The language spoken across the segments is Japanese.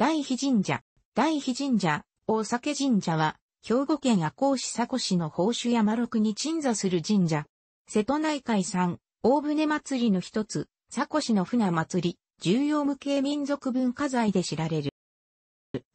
大肥神社、大肥神社、大酒神社は、兵庫県赤穂市佐古市の宝珠山六に鎮座する神社。瀬戸内海産、大船祭りの一つ、佐古市の船祭り、重要無形民族文化財で知られる。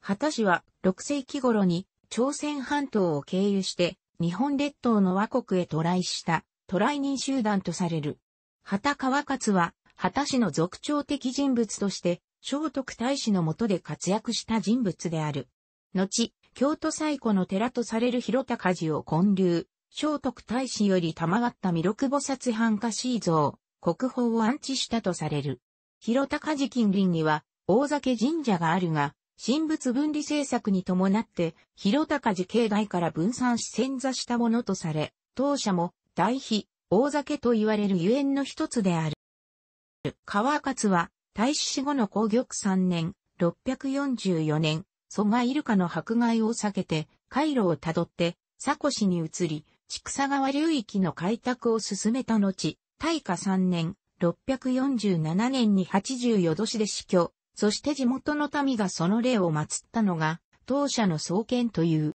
旗市は、6世紀頃に、朝鮮半島を経由して、日本列島の和国へ渡来した、渡来人集団とされる。畑川勝は、畑市の族長的人物として、聖徳太子の下で活躍した人物である。後、京都最古の寺とされる広高寺を建立、聖徳太子より賜った弥勒菩薩半化死像、国宝を安置したとされる。広高寺近隣には、大酒神社があるが、神仏分離政策に伴って、広高寺境内から分散し潜座したものとされ、当社も、大秘、大酒と言われるゆえんの一つである。川勝は、大使後の皇玉3年、644年、蘇我イルカの迫害を避けて、回路をたどって、佐古市に移り、畜草川流域の開拓を進めた後、大化3年、647年に84度市で死去、そして地元の民がその霊を祀ったのが、当社の創建という。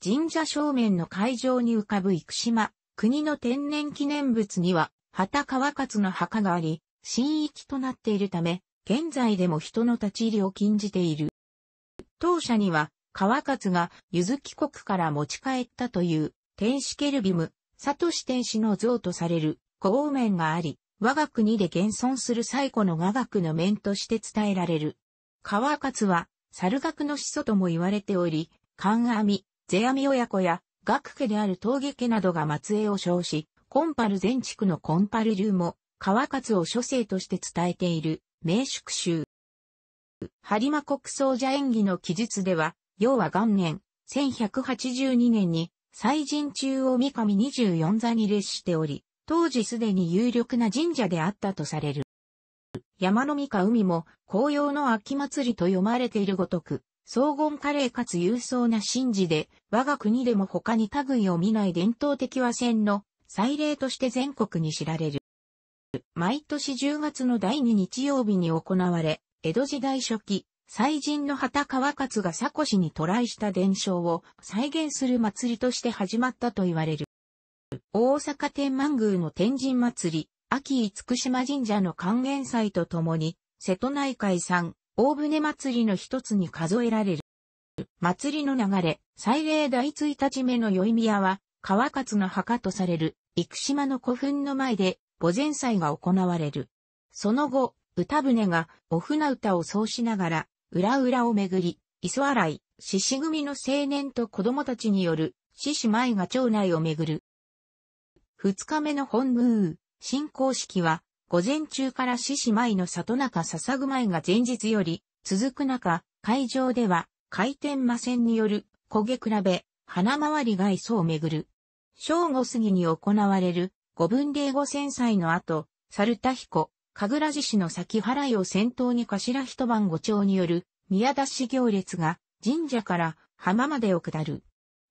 神社正面の会場に浮かぶ生島、国の天然記念物には、旗川勝の墓があり、神域となっているため、現在でも人の立ち入りを禁じている。当社には、川勝が、ゆずき国から持ち帰ったという、天使ケルビム、サトシ天使の像とされる、孔面があり、我が国で現存する最古の我が国の面として伝えられる。川勝は、猿楽の始祖とも言われており、関阿弥、世阿弥親子や、学家である峠家などが末裔を称し、コンパル全地区のコンパル流も、川勝を諸生として伝えている名宿集。張間国葬者演技の記述では、要は元年、1182年に、祭神中を三上24座に列しており、当時すでに有力な神社であったとされる。山の三か海も紅葉の秋祭りと読まれているごとく、荘厳華麗かつ勇壮な神事で、我が国でも他に類を見ない伝統的和船の祭礼として全国に知られる。毎年10月の第2日曜日に行われ、江戸時代初期、祭神の旗川勝が佐古市に渡来した伝承を再現する祭りとして始まったと言われる。大阪天満宮の天神祭り、秋厳島神社の還元祭とともに、瀬戸内海産、大船祭りの一つに数えられる。祭りの流れ、祭礼第1日目の宵宮は、川勝の墓とされる、生島の古墳の前で、墓前祭が行われる。その後、歌船がお船歌を奏しながら、裏裏を巡り、磯洗い、獅子組の青年と子供たちによる、獅子舞が町内を巡る。二日目の本宮、進行式は、午前中から獅子舞の里中笹ぐ舞が前日より、続く中、会場では、回転魔線による、焦げ比べ、花回りが磯を巡る。正午過ぎに行われる、五分霊五戦歳の後、猿田彦、神楽寺市の先払いを先頭に頭一晩五丁による宮出し行列が神社から浜までを下る。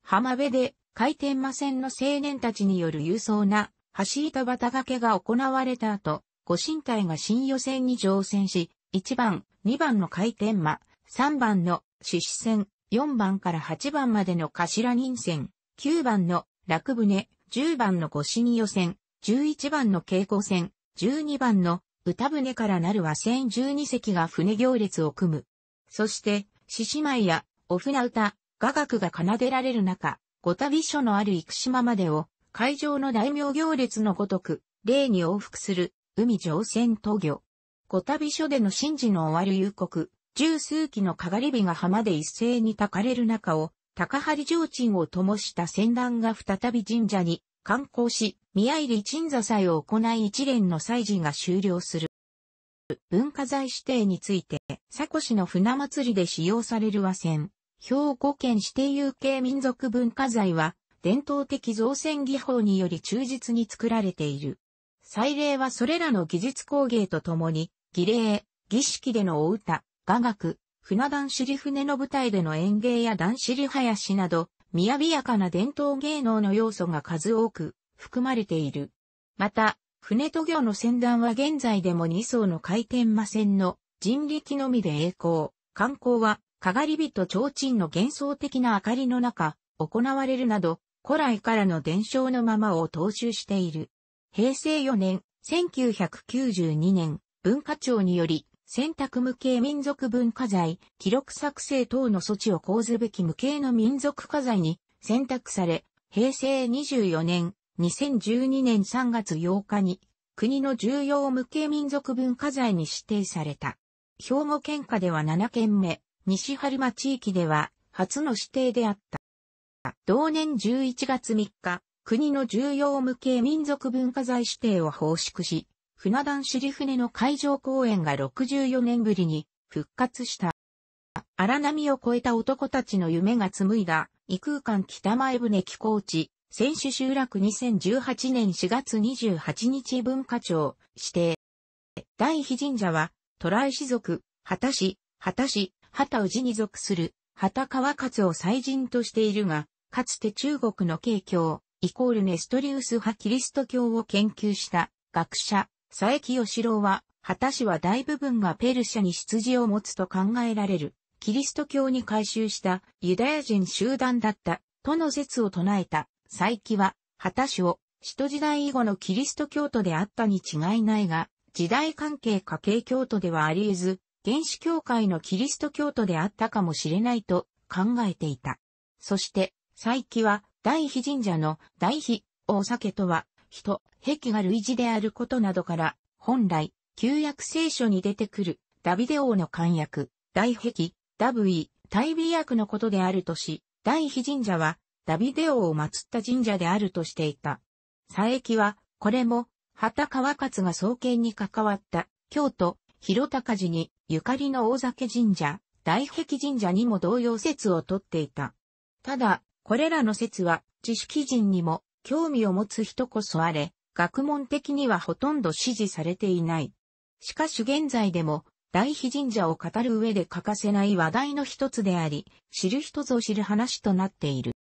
浜辺で回転魔線の青年たちによる勇壮な橋板畑掛けが行われた後、ご神体が新予選に乗船し、1番、2番の回転間、3番の獅子船、4番から8番までの頭人船、9番の落船、10番の御神予選、11番の稽古船、12番の歌船からなる和船12隻が船行列を組む。そして、獅子舞やお船歌、雅楽が奏でられる中、五旅所のある生島までを、会場の大名行列のごとく、例に往復する、海上船渡魚。五旅所での神事の終わる夕刻、十数機のかがり火が浜で一斉に焚かれる中を、高張上鎮を灯した船団が再び神社に、観光し、宮入鎮座祭を行い一連の祭事が終了する。文化財指定について、佐古市の船祭りで使用される和船、兵庫県指定有形民族文化財は、伝統的造船技法により忠実に作られている。祭礼はそれらの技術工芸とともに、儀礼、儀式でのお歌、雅楽、船団尻船の舞台での演芸や団尻林など、雅やかな伝統芸能の要素が数多く含まれている。また、船渡業の船団は現在でも2層の回転魔船の人力のみで栄光。観光は、かがり火と提灯の幻想的な明かりの中、行われるなど、古来からの伝承のままを踏襲している。平成4年、1992年、文化庁により、選択無形民族文化財、記録作成等の措置を講ずべき無形の民族化財に選択され、平成24年、2012年3月8日に国の重要無形民族文化財に指定された。兵庫県下では7県目、西春間地域では初の指定であった。同年11月3日、国の重要無形民族文化財指定を奉祝し、船団尻船の海上公園が64年ぶりに復活した。荒波を越えた男たちの夢が紡いだ異空間北前船寄港地選手集落2018年4月28日文化庁指定。大悲神社は、トライ氏族、畑氏、畑氏、畑氏に属する、畑川勝を祭神としているが、かつて中国の景況、イコールネストリウス派キリスト教を研究した学者、佐伯義郎は、畑氏は大部分がペルシャに出自を持つと考えられる、キリスト教に改宗したユダヤ人集団だった、との説を唱えた。祭記は、果たしを、使徒時代以後のキリスト教徒であったに違いないが、時代関係家系教徒ではあり得ず、原始教会のキリスト教徒であったかもしれないと考えていた。そして、祭記は、大秘神社の大秘、お酒とは、人、壁が類似であることなどから、本来、旧約聖書に出てくる、ダビデ王の漢約、大壁、ダブイ、大美役のことであるとし、大秘神社は、ダビデ王を祀った神社であるとしていた。佐伯は、これも、畑川勝が創建に関わった、京都、広高寺に、ゆかりの大酒神社、大壁神社にも同様説をとっていた。ただ、これらの説は、知識人にも、興味を持つ人こそあれ、学問的にはほとんど支持されていない。しかし現在でも、大悲神社を語る上で欠かせない話題の一つであり、知る人ぞ知る話となっている。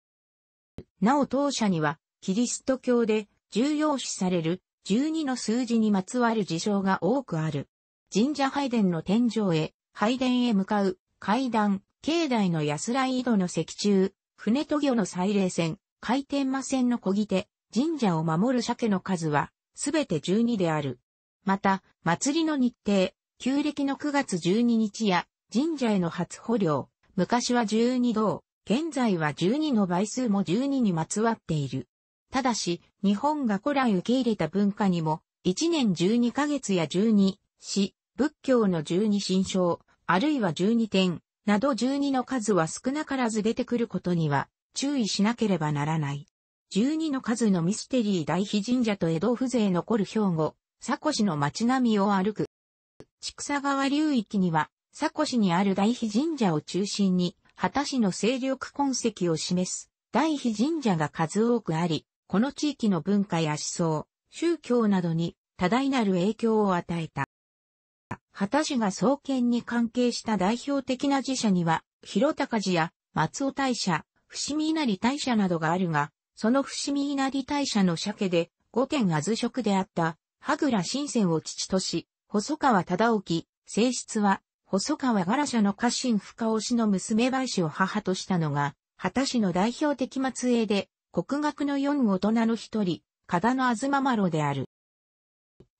なお当社には、キリスト教で重要視される12の数字にまつわる事象が多くある。神社拝殿の天井へ、拝殿へ向かう、階段、境内の安らい井戸の石柱、船渡魚の祭礼船、回転魔船の漕ぎ手、神社を守る鮭の数は、すべて12である。また、祭りの日程、旧暦の9月12日や、神社への初捕虜。昔は12道、現在は12の倍数も12にまつわっている。ただし、日本が古来受け入れた文化にも、1年12ヶ月や12、詩、仏教の12神章、あるいは12点、など12の数は少なからず出てくることには、注意しなければならない。12の数のミステリー大悲神社と江戸風情残る兵庫、佐古市の街並みを歩く。千草川流域には、佐古市にある大悲神社を中心に、畑氏の勢力痕跡を示す大秘神社が数多くあり、この地域の文化や思想、宗教などに多大なる影響を与えた。畑氏が創建に関係した代表的な寺社には、広高寺や松尾大社、伏見稲荷大社などがあるが、その伏見稲荷大社の社家で、五殿あず職であった、羽倉新仙を父とし、細川忠興、性質は、細川ガラシャの家臣深尾氏の娘林を母としたのが、畑氏の代表的末裔で、国学の四大人の一人、加田の東麻呂である。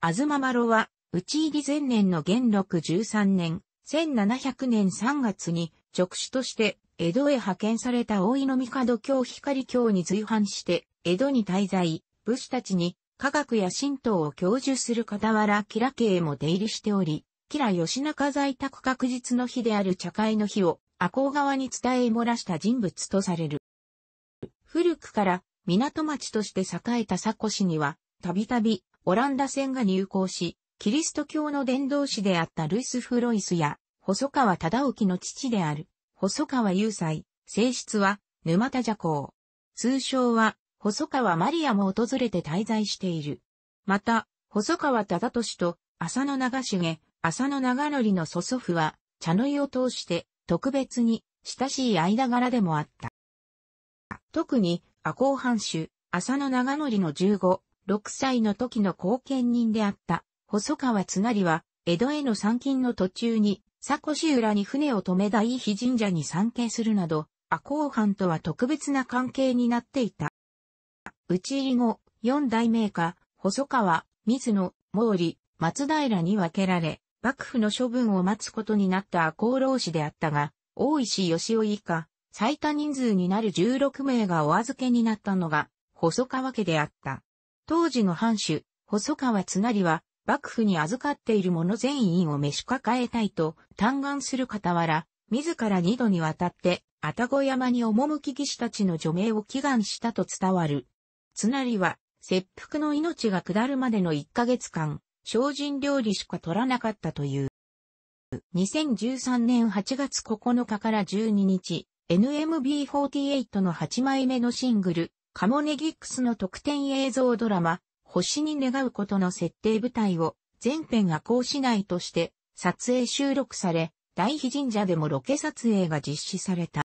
東麻呂は、内入り前年の元禄十三年、1700年3月に、直主として、江戸へ派遣された大井の帝教光教に随伴して、江戸に滞在、武士たちに、科学や神道を教授する傍らキラ家へも出入りしており、吉良義仲在宅確実の日である茶会の日を赤穂側に伝え漏らした人物とされる。古くから港町として栄えた佐古市には、たびたびオランダ船が入港し、キリスト教の伝道師であったルイス・フロイスや、細川忠興の父である、細川雄斎、性質は、沼田邪行。通称は、細川マリアも訪れて滞在している。また、細川忠俊と、浅野長重、浅野長則の祖祖父は、茶の湯を通して特別に親しい間柄でもあった。特に赤穂藩主、浅野長則の15、6歳の時の後見人であった細川津成は、江戸への参勤の途中に、佐古市浦に船を止め大日神社に参詣するなど、赤穂藩とは特別な関係になっていた。うち入り後、四代名家、細川、水野、毛利、松平に分けられ、幕府の処分を待つことになった赤穂浪士であったが、大石義雄以下、最多人数になる16名がお預けになったのが、細川家であった。当時の藩主、細川つなりは、幕府に預かっている者全員を召し抱えたいと、嘆願する傍ら、自ら二度にわたって、たご山に赴き義士たちの除名を祈願したと伝わる。つなりは、切腹の命が下るまでの1ヶ月間、精進料理しか取らなかったという。2013年8月9日から12日、NMB48 の8枚目のシングル、カモネギックスの特典映像ドラマ、星に願うことの設定舞台を全編赤穂市内として撮影収録され、大悲神社でもロケ撮影が実施された。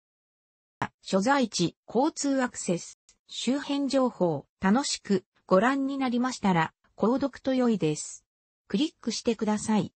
所在地、交通アクセス、周辺情報、楽しくご覧になりましたら、購読と良いです。クリックしてください。